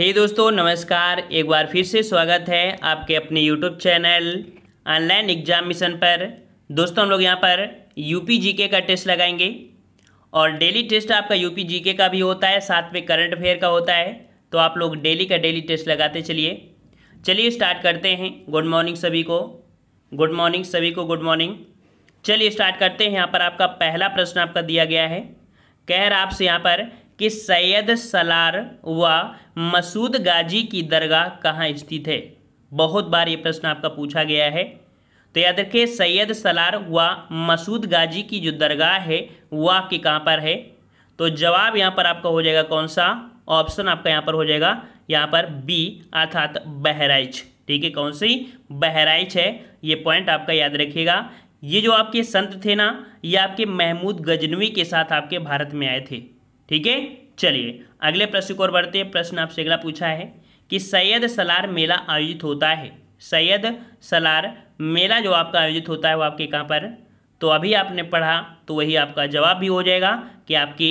हे hey दोस्तों नमस्कार एक बार फिर से स्वागत है आपके अपने YouTube channel Online Exam Mission पर दोस्तों हम लोग यहाँ पर यूपी जीके का टेस्ट लगाएंगे और डेली टेस्ट आपका यूपी जीके का भी होता है साथ में करंट अफेयर का होता है तो आप लोग डेली का डेली टेस्ट लगाते चलिए चलिए स्टार्ट करते हैं गुड मॉर्निंग सभी को गुड मॉर्निंग सभी को गुड मॉर्निंग चलिए स्टार्ट करते हैं यहाँ पर आपका पहला प्रश्न आपका दिया गया है कह रहा आपसे यहाँ पर कि सैयद सलार व मसूद गाजी की दरगाह कहाँ स्थित है बहुत बार ये प्रश्न आपका पूछा गया है तो याद रखिए सैयद सलार व मसूद गाजी की जो दरगाह है वह आपके कहाँ पर है तो जवाब यहाँ पर आपका हो जाएगा कौन सा ऑप्शन आपका यहाँ पर हो जाएगा यहाँ पर बी अर्थात बहराइच ठीक है कौन सी बहराइच है ये पॉइंट आपका याद रखिएगा ये जो आपके संत थे ना ये आपके महमूद गजनवी के साथ आपके भारत में आए थे ठीक है चलिए अगले प्रश्न को और बढ़ते हैं प्रश्न आपसे अगला पूछा है कि सैयद सलार मेला आयोजित होता है सैयद सलार मेला जो आपका आयोजित होता है वो आपके कहाँ पर तो अभी आपने पढ़ा तो वही आपका जवाब भी हो जाएगा कि आपके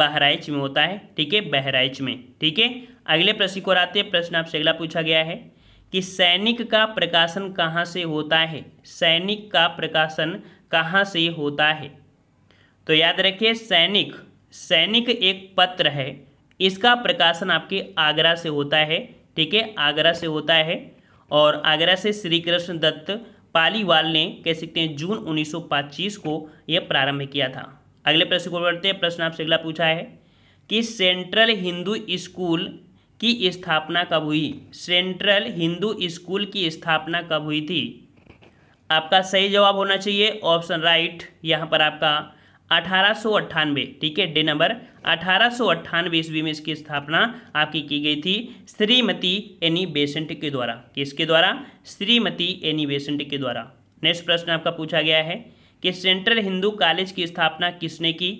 बहराइच में होता है ठीक है बहराइच में ठीक है अगले प्रश्न को आते हैं प्रश्न आपसे अगला पूछा गया है कि सैनिक का प्रकाशन कहाँ से होता है सैनिक का प्रकाशन कहाँ से होता है तो याद रखिए सैनिक सैनिक एक पत्र है इसका प्रकाशन आपके आगरा से होता है ठीक है आगरा से होता है और आगरा से श्री कृष्ण दत्त पालीवाल ने कह सकते हैं जून 1925 को यह प्रारंभ किया था अगले प्रश्न को बढ़ते हैं प्रश्न आपसे अगला पूछा है कि सेंट्रल हिंदू स्कूल की स्थापना कब हुई सेंट्रल हिंदू स्कूल की स्थापना कब हुई थी आपका सही जवाब होना चाहिए ऑप्शन राइट यहाँ पर आपका अठारह ठीक है डे नंबर अठारह ईस्वी में इसकी स्थापना आपकी की गई थी श्रीमती एनी बेसेंट के द्वारा किसके द्वारा श्रीमती एनी बेसेंट के द्वारा नेक्स्ट प्रश्न आपका पूछा गया है कि सेंट्रल हिंदू कॉलेज की स्थापना किसने की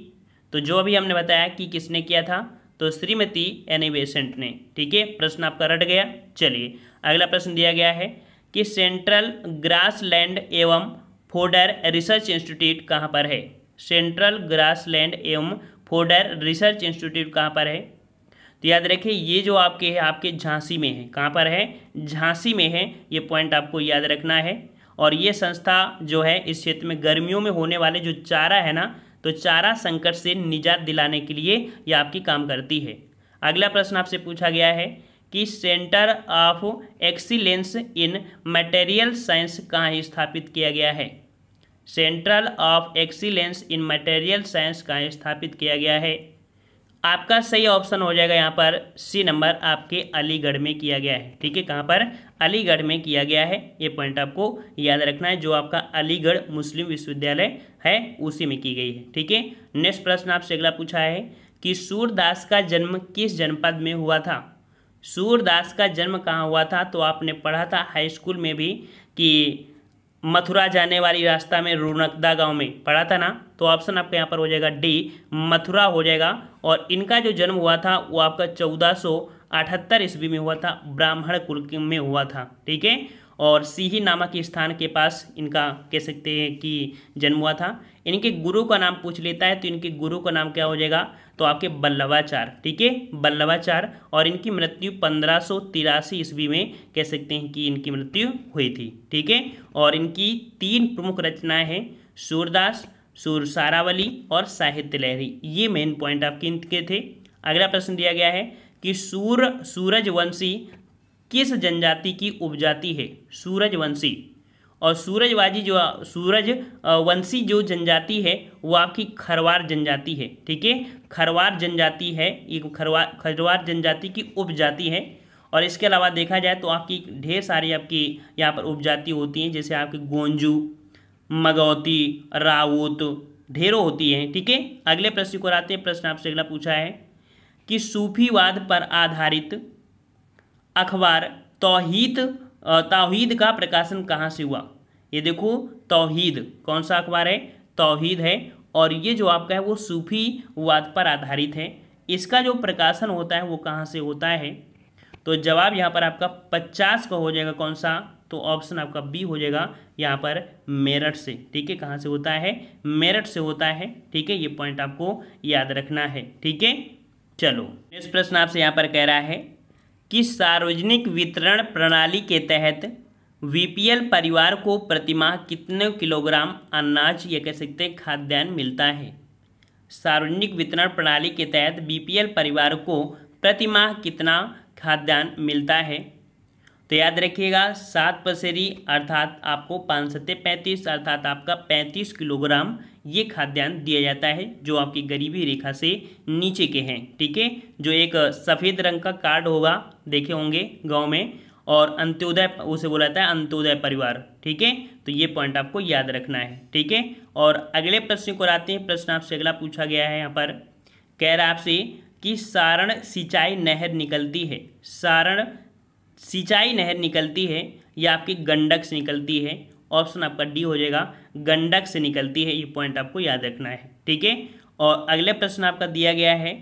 तो जो अभी हमने बताया कि किसने किया था तो श्रीमती एनी बेसेंट ने ठीक है प्रश्न आपका रट गया चलिए अगला प्रश्न दिया गया है कि सेंट्रल ग्रासलैंड एवं फोडर रिसर्च इंस्टीट्यूट कहाँ पर है सेंट्रल ग्रासलैंड एवं फोडर रिसर्च इंस्टीट्यूट कहाँ पर है तो याद रखें ये जो आपके है आपके झांसी में है कहाँ पर है झांसी में है ये पॉइंट आपको याद रखना है और ये संस्था जो है इस क्षेत्र में गर्मियों में होने वाले जो चारा है ना तो चारा संकट से निजात दिलाने के लिए ये आपकी काम करती है अगला प्रश्न आपसे पूछा गया है कि centre of excellence in material science कहाँ स्थापित किया गया है central of excellence in material science का स्थापित किया गया है आपका सही ऑप्शन हो जाएगा यहाँ पर सी नंबर आपके अलीगढ़ में किया गया है ठीक है कहाँ पर अलीगढ़ में किया गया है ये पॉइंट आपको याद रखना है जो आपका अलीगढ़ मुस्लिम विश्वविद्यालय है उसी में की गई है ठीक है नेक्स्ट प्रश्न आपसे अगला पूछा है कि सूरदास का जन्म किस जनपद में हुआ था सूरदास का जन्म कहाँ हुआ था तो आपने पढ़ा था हाई स्कूल में भी कि मथुरा जाने वाली रास्ता में रुनकदा गांव में पढ़ा था ना तो ऑप्शन आपके यहाँ पर हो जाएगा डी मथुरा हो जाएगा और इनका जो जन्म हुआ था वो आपका चौदह सौ अठहत्तर ईस्वी में हुआ था ब्राह्मण कुल में हुआ था ठीक है और सीही नामक स्थान के पास इनका कह सकते हैं कि जन्म हुआ था इनके गुरु का नाम पूछ लेता है तो इनके गुरु का नाम क्या हो जाएगा तो आपके बल्लवाचार ठीक है बल्लवाचार और इनकी मृत्यु पंद्रह सौ तिरासी ईस्वी में कह सकते हैं कि इनकी मृत्यु हुई थी ठीक है और इनकी तीन प्रमुख रचनाएं हैं सूरदास सूर सारावली और साहित्य लहरी ये मेन पॉइंट आपके इनके थे अगला प्रश्न दिया गया है कि सूर सूरजवंशी किस जनजाति की उपजाति है सूरजवंशी और सूरजवाजी जो सूरज वंशी जो जनजाति है वो आपकी खरवार जनजाति है ठीक है खरवार जनजाति है ये खरवार खरवार जनजाति की उपजाति है और इसके अलावा देखा जाए तो आपकी ढेर सारी आपकी यहाँ पर उपजाति होती हैं जैसे आपकी गोंजू मगौती रावत ढेरों होती हैं ठीक है अगले प्रश्न को आते हैं प्रश्न आपसे अगला पूछा है कि सूफीवाद पर आधारित अखबार तोहीद तोहीद का प्रकाशन कहाँ से हुआ ये देखो तोहीद कौन सा अखबार है तोहीद है और ये जो आपका है वो सूफी वाद पर आधारित है इसका जो प्रकाशन होता है वो कहाँ से होता है तो जवाब यहाँ पर आपका पचास का हो जाएगा कौन सा तो ऑप्शन आपका बी हो जाएगा यहाँ पर मेरठ से ठीक है कहाँ से होता है मेरठ से होता है ठीक है ये पॉइंट आपको याद रखना है ठीक है चलो नेक्स्ट प्रश्न आपसे यहाँ पर कह रहा है कि सार्वजनिक वितरण प्रणाली के तहत वीपीएल परिवार को प्रतिमाह कितने किलोग्राम अनाज या कह सकते हैं खाद्यान्न मिलता है सार्वजनिक वितरण प्रणाली के तहत बीपीएल परिवार को प्रतिमाह कितना खाद्यान्न मिलता है तो याद रखिएगा सात पसेरी अर्थात आपको पाँच सत्ते पैंतीस अर्थात आपका पैंतीस किलोग्राम ये खाद्यान्न दिया जाता है जो आपकी गरीबी रेखा से नीचे के हैं ठीक है जो एक सफ़ेद रंग का कार्ड होगा देखे होंगे गांव में और अंत्योदय उसे बोला जाता है अंत्योदय परिवार ठीक है तो ये पॉइंट आपको याद रखना है ठीक है और अगले प्रश्न को आते हैं प्रश्न आपसे अगला पूछा गया है यहाँ पर कह रहा आपसे कि सारण सिंचाई नहर निकलती है सारण सिंचाई नहर निकलती है या आपकी गंडक से निकलती है ऑप्शन आपका डी हो जाएगा गंडक से निकलती है ये पॉइंट आपको याद रखना है ठीक है और अगले प्रश्न आपका दिया गया है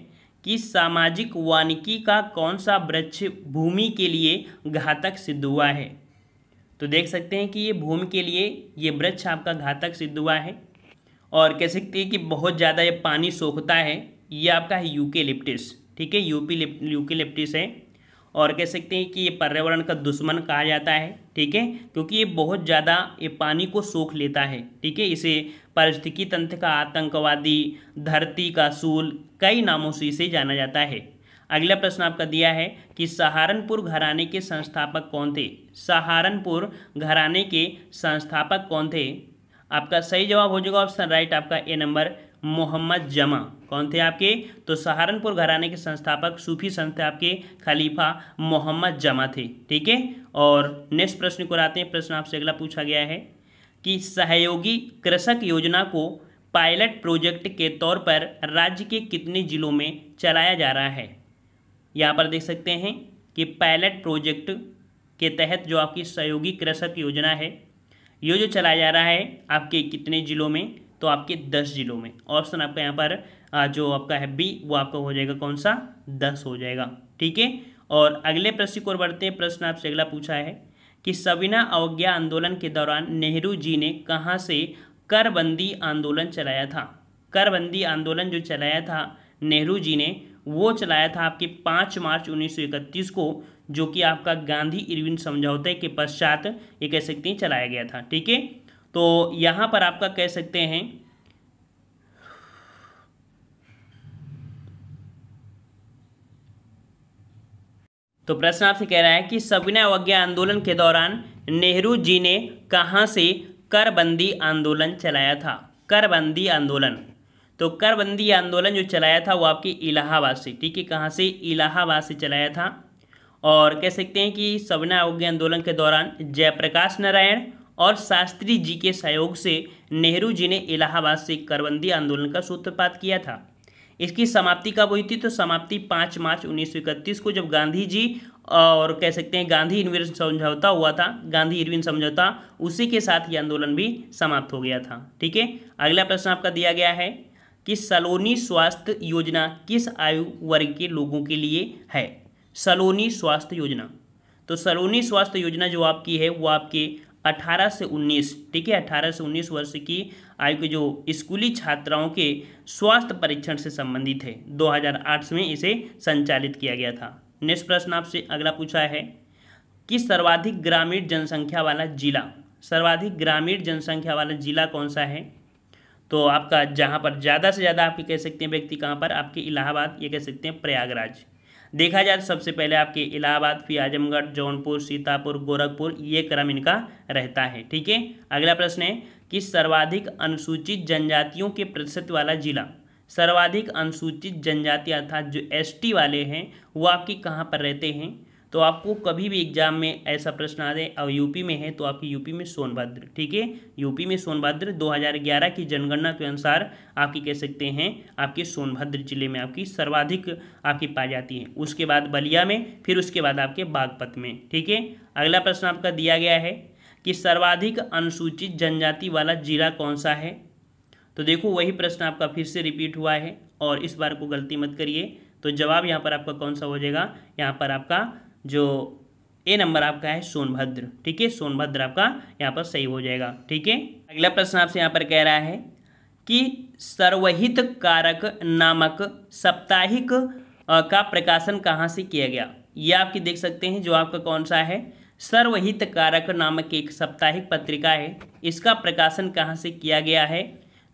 कि सामाजिक वानिकी का कौन सा वृक्ष भूमि के लिए घातक सिद्ध हुआ है तो देख सकते हैं कि ये भूमि के लिए ये वृक्ष आपका घातक सिद्ध हुआ है और कह सकते हैं कि बहुत ज़्यादा ये पानी सोखता है ये आपका है यूके लिप्टिस ठीक है यूपी यूके लिप्टिस है और कह सकते हैं कि ये पर्यावरण का दुश्मन कहा जाता है ठीक है क्योंकि ये बहुत ज़्यादा ये पानी को सोख लेता है ठीक है इसे पारिस्थितिकी तंत्र का आतंकवादी धरती का सूल कई नामों से इसे जाना जाता है अगला प्रश्न आपका दिया है कि सहारनपुर घराने के संस्थापक कौन थे सहारनपुर घराने के संस्थापक कौन थे आपका सही जवाब हो जाएगा ऑप्शन राइट आपका ए नंबर मोहम्मद जमा कौन थे आपके तो सहारनपुर घराने के संस्थापक सूफी संत आपके खलीफा मोहम्मद जमा थे ठीक है और नेक्स्ट प्रश्न को आते हैं प्रश्न आपसे अगला पूछा गया है कि सहयोगी कृषक योजना को पायलट प्रोजेक्ट के तौर पर राज्य के कितने जिलों में चलाया जा रहा है यहाँ पर देख सकते हैं कि पायलट प्रोजेक्ट के तहत जो आपकी सहयोगी कृषक योजना है ये जो चलाया जा रहा है आपके कितने जिलों में तो आपके दस जिलों में ऑप्शन आपका यहाँ पर जो आपका है बी वो आपका हो जाएगा कौन सा दस हो जाएगा ठीक है और अगले प्रश्न को बढ़ते हैं प्रश्न आपसे अगला पूछा है कि सविना अवज्ञा आंदोलन के दौरान नेहरू जी ने कहाँ से करबंदी आंदोलन चलाया था करबंदी आंदोलन जो चलाया था नेहरू जी ने वो चलाया था आपके पाँच मार्च उन्नीस को जो कि आपका गांधी इरविन समझौते के पश्चात ये कह सकते हैं चलाया गया था ठीक है तो यहाँ पर आपका कह सकते हैं तो प्रश्न आपसे कह रहा है कि सविनय अवज्ञा आंदोलन के दौरान नेहरू जी ने कहाँ से करबंदी आंदोलन चलाया था करबंदी आंदोलन तो करबंदी आंदोलन जो चलाया था वो आपके इलाहाबाद से ठीक है कहाँ से इलाहाबाद से चलाया था और कह सकते हैं कि सविनय अवज्ञा आंदोलन के दौरान जयप्रकाश नारायण और शास्त्री जी के सहयोग से नेहरू जी ने इलाहाबाद से करबंदी आंदोलन का सूत्रपात किया था इसकी समाप्ति कब हुई थी तो समाप्ति पाँच मार्च उन्नीस को जब गांधी जी और कह सकते हैं गांधी इरविन समझौता हुआ था गांधी इरविन समझौता उसी के साथ ये आंदोलन भी समाप्त हो गया था ठीक है अगला प्रश्न आपका दिया गया है कि सलोनी स्वास्थ्य योजना किस आयु वर्ग के लोगों के लिए है सलोनी स्वास्थ्य योजना तो सलोनी स्वास्थ्य योजना जो आपकी है वो आपके 18 से 19 ठीक है 18 से 19 वर्ष की आयु के जो स्कूली छात्राओं के स्वास्थ्य परीक्षण से संबंधित है 2008 में इसे संचालित किया गया था नेक्स्ट प्रश्न आपसे अगला पूछा है कि सर्वाधिक ग्रामीण जनसंख्या वाला जिला सर्वाधिक ग्रामीण जनसंख्या वाला जिला कौन सा है तो आपका जहाँ पर ज़्यादा से ज़्यादा आप कह सकते हैं व्यक्ति कहाँ पर आपके इलाहाबाद ये कह सकते हैं प्रयागराज देखा जाए तो सबसे पहले आपके इलाहाबाद फिर आजमगढ़ जौनपुर सीतापुर गोरखपुर ये क्रम इनका रहता है ठीक है अगला प्रश्न है कि सर्वाधिक अनुसूचित जनजातियों के प्रतिशत वाला जिला सर्वाधिक अनुसूचित जनजाति अर्थात जो एसटी वाले हैं वो आपके कहाँ पर रहते हैं तो आपको कभी भी एग्जाम में ऐसा प्रश्न आ जाए और यूपी में है तो आपकी यूपी में सोनभद्र ठीक है यूपी में सोनभद्र 2011 की जनगणना के अनुसार आपकी कह सकते हैं आपके सोनभद्र जिले में आपकी सर्वाधिक आपकी पाई जाती है उसके बाद बलिया में फिर उसके बाद आपके बागपत में ठीक है अगला प्रश्न आपका दिया गया है कि सर्वाधिक अनुसूचित जनजाति वाला जिला कौन सा है तो देखो वही प्रश्न आपका फिर से रिपीट हुआ है और इस बार को गलती मत करिए तो जवाब यहाँ पर आपका कौन सा हो जाएगा यहाँ पर आपका जो ए नंबर आपका है सोनभद्र ठीक है सोनभद्र आपका यहाँ पर सही हो जाएगा ठीक है अगला प्रश्न आपसे यहाँ पर कह रहा है कि सर्वहित कारक नामक साप्ताहिक का प्रकाशन कहाँ से किया गया ये आपकी देख सकते हैं जो आपका कौन सा है सर्वहित कारक नामक एक साप्ताहिक पत्रिका है इसका प्रकाशन कहाँ से किया गया है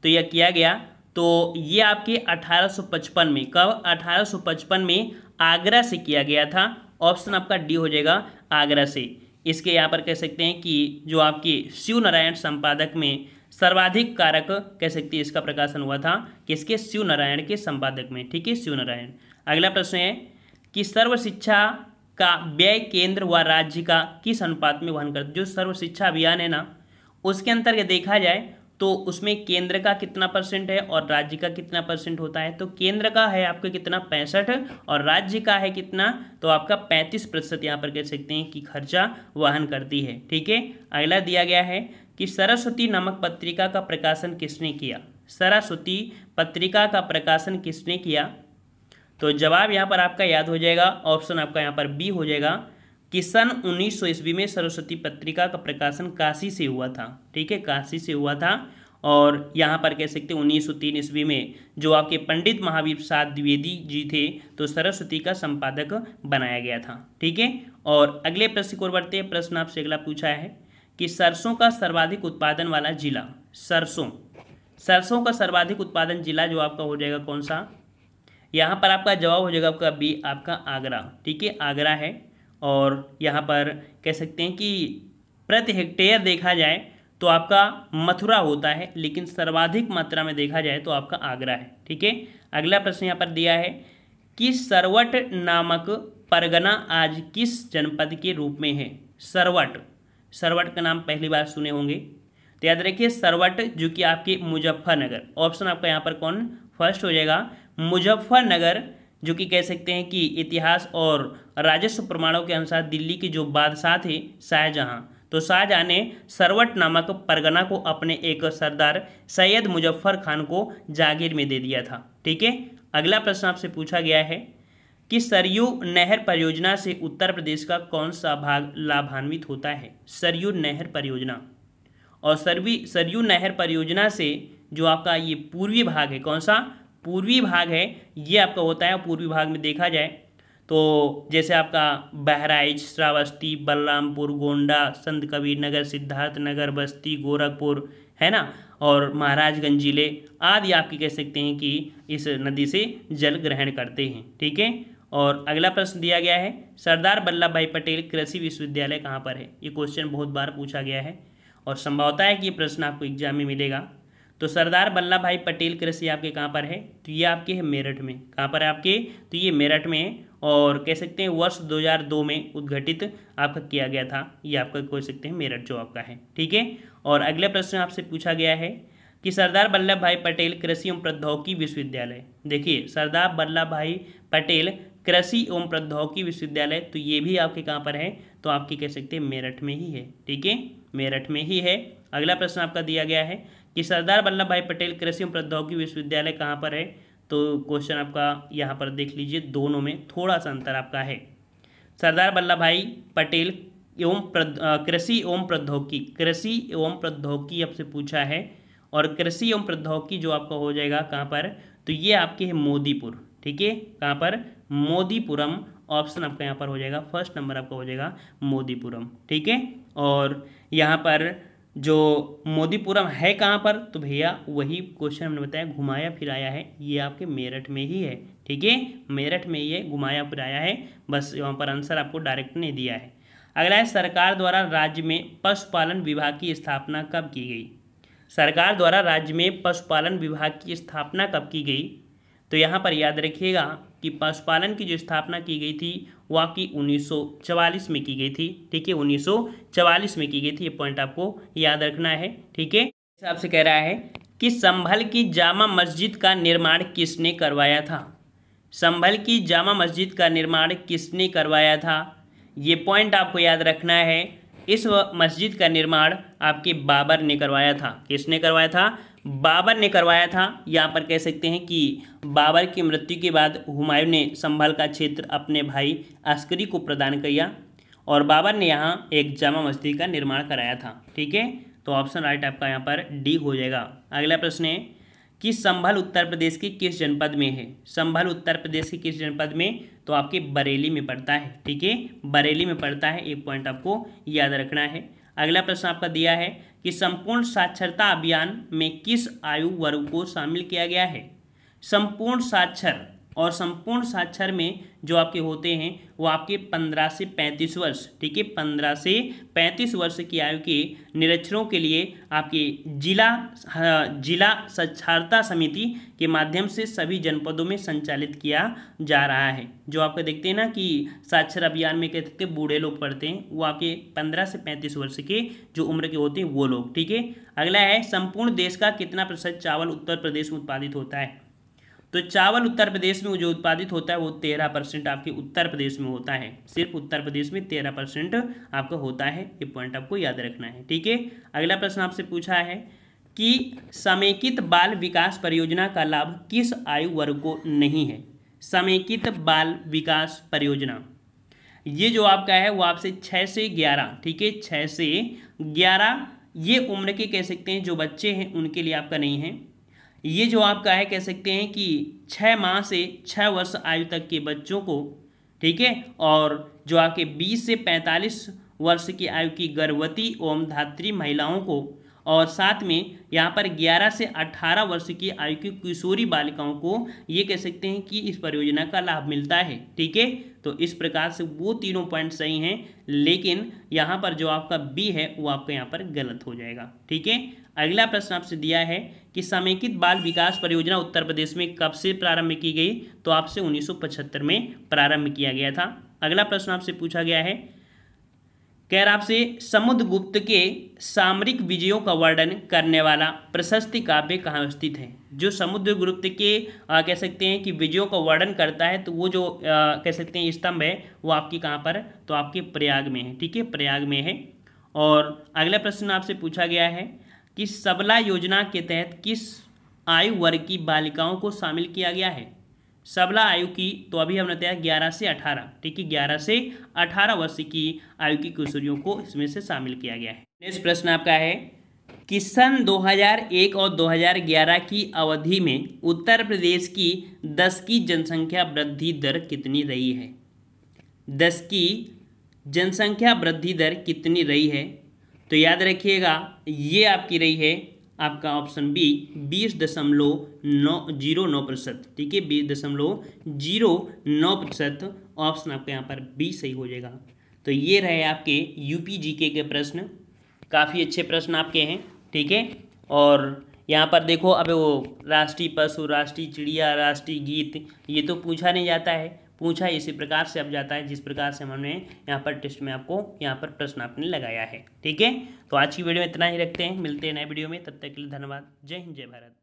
तो यह किया गया तो ये आपके 1855 में कब 1855 में आगरा से किया गया था ऑप्शन आपका डी हो जाएगा आगरा से इसके यहाँ पर कह सकते हैं कि जो आपके शिव नारायण संपादक में सर्वाधिक कारक कह सकते हैं इसका प्रकाशन हुआ था किसके शिव नारायण के संपादक में ठीक है शिव नारायण अगला प्रश्न है कि सर्व शिक्षा का व्यय केंद्र व राज्य का किस अनुपात में वहन करते जो सर्व शिक्षा अभियान है ना उसके अंतर्गत देखा जाए तो उसमें केंद्र का कितना परसेंट है और राज्य का कितना परसेंट होता है तो केंद्र का है आपका कितना पैंसठ और राज्य का है कितना तो आपका पैंतीस प्रतिशत यहाँ पर कह सकते हैं कि खर्चा वहन करती है ठीक है अगला दिया गया है कि सरस्वती नामक पत्रिका का प्रकाशन किसने किया सरस्वती पत्रिका का प्रकाशन किसने किया तो जवाब यहाँ पर आपका याद हो जाएगा ऑप्शन आपका यहाँ पर बी हो जाएगा कि सन सौ ईस्वी में सरस्वती पत्रिका का प्रकाशन काशी से हुआ था ठीक है काशी से हुआ था और यहाँ पर कह सकते हैं उन्नीस सौ तीन ईस्वी में जो आपके पंडित महावीर प्रसाद द्विवेदी जी थे तो सरस्वती का संपादक बनाया गया था ठीक है और अगले प्रश्न को बढ़ते हैं प्रश्न आपसे अगला पूछा है कि सरसों का सर्वाधिक उत्पादन वाला जिला सरसों सरसों का सर्वाधिक उत्पादन जिला जो आपका हो जाएगा कौन सा यहाँ पर आपका जवाब हो जाएगा आपका बी आपका आगरा ठीक है आगरा है और यहाँ पर कह सकते हैं कि प्रति हेक्टेयर देखा जाए तो आपका मथुरा होता है लेकिन सर्वाधिक मात्रा में देखा जाए तो आपका आगरा है ठीक है अगला प्रश्न यहाँ पर दिया है कि सरवट नामक परगना आज किस जनपद के रूप में है सरवट सरवट का नाम पहली बार सुने होंगे तो याद रखिए सरवट जो कि आपके मुजफ्फरनगर ऑप्शन आपका यहाँ पर कौन फर्स्ट हो जाएगा मुजफ्फरनगर जो कि कह सकते हैं कि इतिहास और राजस्व प्रमाणों के अनुसार दिल्ली के जो बादशाह थे शाहजहाँ तो शाहजहाँ ने सरवट नामक परगना को अपने एक सरदार सैयद मुजफ्फर खान को जागीर में दे दिया था ठीक है अगला प्रश्न आपसे पूछा गया है कि सरयू नहर परियोजना से उत्तर प्रदेश का कौन सा भाग लाभान्वित होता है सरयू नहर परियोजना और सरवी सरयू नहर परियोजना से जो आपका ये पूर्वी भाग है कौन सा पूर्वी भाग है ये आपका होता है पूर्वी भाग में देखा जाए तो जैसे आपका बहराइच श्रावस्ती बलरामपुर गोंडा संत कबीर नगर सिद्धार्थ नगर बस्ती गोरखपुर है ना और महाराजगंज जिले आदि आपकी कह सकते हैं कि इस नदी से जल ग्रहण करते हैं ठीक है और अगला प्रश्न दिया गया है सरदार वल्लभ भाई पटेल कृषि विश्वविद्यालय कहाँ पर है ये क्वेश्चन बहुत बार पूछा गया है और संभवता है कि ये प्रश्न आपको एग्जाम में मिलेगा तो सरदार वल्लभ भाई पटेल कृषि आपके कहाँ पर है तो ये आपके है मेरठ में कहाँ पर है आपके तो ये मेरठ में है और कह सकते हैं वर्ष 2002 में उद्घटित आपका किया गया था ये आपका कह सकते हैं मेरठ जो आपका है ठीक है और अगला प्रश्न आपसे पूछा गया है कि सरदार वल्लभ भाई पटेल कृषि एवं प्रौद्योगिकी विश्वविद्यालय देखिए सरदार वल्लभ भाई पटेल कृषि एवं प्रौद्योगिकी विश्वविद्यालय तो ये भी आपके कहाँ पर है तो आपके कह सकते हैं मेरठ में ही है ठीक है मेरठ में ही है अगला प्रश्न आपका दिया गया है कि सरदार वल्लभ भाई पटेल कृषि एवं प्रौद्योगिकी विश्वविद्यालय कहाँ पर है तो क्वेश्चन आपका यहाँ पर देख लीजिए दोनों में थोड़ा सा अंतर आपका है सरदार वल्लभ भाई पटेल एवं कृषि एवं प्रौद्योगिकी कृषि एवं प्रौद्योगिकी आपसे पूछा है और कृषि एवं प्रौद्योगिकी जो आपका हो जाएगा कहाँ पर तो ये आपके है मोदीपुर ठीक है कहाँ पर मोदीपुरम ऑप्शन आपका यहाँ पर हो जाएगा फर्स्ट नंबर आपका हो जाएगा मोदीपुरम ठीक है और यहाँ पर जो मोदीपुरम है कहाँ पर तो भैया वही क्वेश्चन हमने बताया घुमाया फिराया है ये आपके मेरठ में ही है ठीक है मेरठ में ये घुमाया फिराया है बस यहाँ पर आंसर आपको डायरेक्ट नहीं दिया है अगला है सरकार द्वारा राज्य में पशुपालन विभाग की स्थापना कब की गई सरकार द्वारा राज्य में पशुपालन विभाग की स्थापना कब की गई तो यहाँ पर याद रखिएगा कि पशुपालन की जो स्थापना की गई थी वाकई 1944 में की गई थी ठीक है 1944 में की गई थी ये पॉइंट आपको याद रखना है ठीक है हिसाब से कह रहा है कि संभल की जामा मस्जिद का निर्माण किसने करवाया था संभल की जामा मस्जिद का निर्माण किसने करवाया था ये पॉइंट आपको याद रखना है इस मस्जिद का निर्माण आपके बाबर ने करवाया था किसने करवाया था बाबर ने करवाया था यहाँ पर कह सकते हैं कि बाबर की मृत्यु के बाद हुमायूं ने संभल का क्षेत्र अपने भाई अस्करी को प्रदान किया और बाबर ने यहाँ एक जामा मस्जिद का निर्माण कराया था ठीक है तो ऑप्शन राइट आपका यहाँ पर डी हो जाएगा अगला प्रश्न है कि संभल उत्तर प्रदेश के किस जनपद में है संभल उत्तर प्रदेश के किस जनपद में तो आपके बरेली में पड़ता है ठीक है बरेली में पड़ता है एक पॉइंट आपको याद रखना है अगला प्रश्न आपका दिया है कि संपूर्ण साक्षरता अभियान में किस आयु वर्ग को शामिल किया गया है संपूर्ण साक्षर और संपूर्ण साक्षर में जो आपके होते हैं वो आपके पंद्रह से पैंतीस वर्ष ठीक है पंद्रह से पैंतीस वर्ष की आयु के निरक्षरों के लिए आपके जिला हाँ, जिला साक्षरता समिति के माध्यम से सभी जनपदों में संचालित किया जा रहा है जो आपके देखते हैं ना कि साक्षर अभियान में कहते थे बूढ़े लोग पढ़ते हैं वो आपके पंद्रह से पैंतीस वर्ष के जो उम्र के होते हैं वो लोग ठीक है अगला है संपूर्ण देश का कितना प्रतिशत चावल उत्तर प्रदेश में उत्पादित होता है तो चावल उत्तर प्रदेश में जो उत्पादित होता है वो तेरह परसेंट आपके उत्तर प्रदेश में होता है सिर्फ उत्तर प्रदेश में तेरह परसेंट आपका होता है ये पॉइंट आपको याद रखना है ठीक है अगला प्रश्न आपसे पूछा है कि समेकित बाल विकास परियोजना का लाभ किस आयु वर्ग को नहीं है समेकित बाल विकास परियोजना ये जो आपका है वो आपसे छः से ग्यारह ठीक है छः से ग्यारह ये उम्र के कह सकते हैं जो बच्चे हैं उनके लिए आपका नहीं है ये जो आपका है कह सकते हैं कि छः माह से छः वर्ष आयु तक के बच्चों को ठीक है और जो आपके बीस से पैंतालीस वर्ष की आयु की गर्भवती एवं धात्री महिलाओं को और साथ में यहाँ पर 11 से 18 वर्ष की आयु की किशोरी बालिकाओं को ये कह सकते हैं कि इस परियोजना का लाभ मिलता है ठीक है तो इस प्रकार से वो तीनों पॉइंट सही हैं लेकिन यहाँ पर जो आपका बी है वो आपका यहाँ पर गलत हो जाएगा ठीक है अगला प्रश्न आपसे दिया है कि समेकित बाल विकास परियोजना उत्तर प्रदेश में कब से प्रारंभ की गई तो आपसे 1975 में प्रारंभ किया गया था अगला प्रश्न आपसे पूछा गया है खैर आपसे समुद्रगुप्त के सामरिक विजयों का वर्णन करने वाला प्रशस्ति काव्य कहाँ स्थित है जो समुद्रगुप्त के आ, कह सकते हैं कि विजयों का वर्णन करता है तो वो जो आ, कह सकते हैं स्तंभ है वो आपकी कहाँ पर तो आपके प्रयाग में है ठीक है प्रयाग में है और अगला प्रश्न आपसे पूछा गया है कि सबला योजना के तहत किस आयु वर्ग की बालिकाओं को शामिल किया गया है सबला आयु की तो अभी हमने बताया ग्यारह से अठारह ठीक है ग्यारह से अठारह वर्ष की आयु की किशोरियों को इसमें से शामिल किया गया है नेक्स्ट प्रश्न आपका है कि सन 2001 और 2011 की अवधि में उत्तर प्रदेश की 10 की जनसंख्या वृद्धि दर कितनी रही है 10 की जनसंख्या वृद्धि दर कितनी रही है तो याद रखिएगा ये आपकी रही है आपका ऑप्शन बी बीस दशमलव नौ जीरो नौ प्रतिशत ठीक है बीस दशमलव जीरो नौ प्रतिशत ऑप्शन आपके यहाँ पर बी सही हो जाएगा तो ये रहे आपके यूपी जीके के प्रश्न काफ़ी अच्छे प्रश्न आपके हैं ठीक है और यहाँ पर देखो अब वो राष्ट्रीय पशु राष्ट्रीय चिड़िया राष्ट्रीय गीत ये तो पूछा नहीं जाता है पूछा इसी प्रकार से अब जाता है जिस प्रकार से हमने यहाँ पर टेस्ट में आपको यहाँ पर प्रश्न आपने लगाया है ठीक है तो आज की वीडियो में इतना ही रखते हैं मिलते हैं नए वीडियो में तब तक के लिए धन्यवाद जय हिंद जय भारत